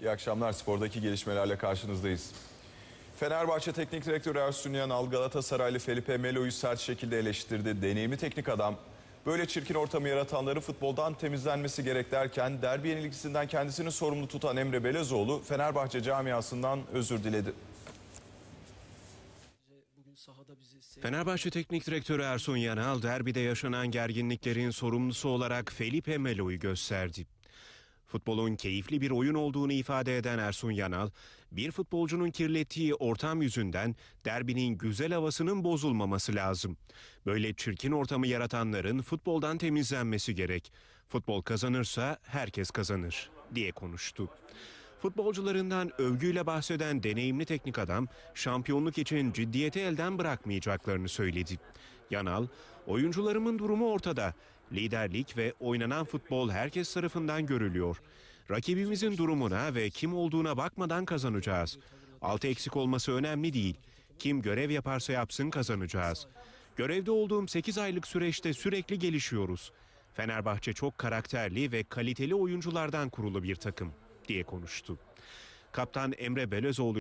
İyi akşamlar. Spordaki gelişmelerle karşınızdayız. Fenerbahçe Teknik Direktörü Ersun Yanal Galatasaraylı Felipe Melo'yu sert şekilde eleştirdi. Deneyimi teknik adam böyle çirkin ortamı yaratanları futboldan temizlenmesi gerek derken derbi yenilgisinden kendisini sorumlu tutan Emre Belezoğlu Fenerbahçe camiasından özür diledi. Fenerbahçe Teknik Direktörü Ersun Yanal derbide yaşanan gerginliklerin sorumlusu olarak Felipe Melo'yu gösterdi. Futbolun keyifli bir oyun olduğunu ifade eden Ersun Yanal, bir futbolcunun kirlettiği ortam yüzünden derbinin güzel havasının bozulmaması lazım. Böyle çirkin ortamı yaratanların futboldan temizlenmesi gerek. Futbol kazanırsa herkes kazanır diye konuştu. Futbolcularından övgüyle bahseden deneyimli teknik adam şampiyonluk için ciddiyeti elden bırakmayacaklarını söyledi. Yanal, oyuncularımın durumu ortada. Liderlik ve oynanan futbol herkes tarafından görülüyor. Rakibimizin durumuna ve kim olduğuna bakmadan kazanacağız. Altı eksik olması önemli değil. Kim görev yaparsa yapsın kazanacağız. Görevde olduğum 8 aylık süreçte sürekli gelişiyoruz. Fenerbahçe çok karakterli ve kaliteli oyunculardan kurulu bir takım diye konuştu. Kaptan Emre Belözoğlu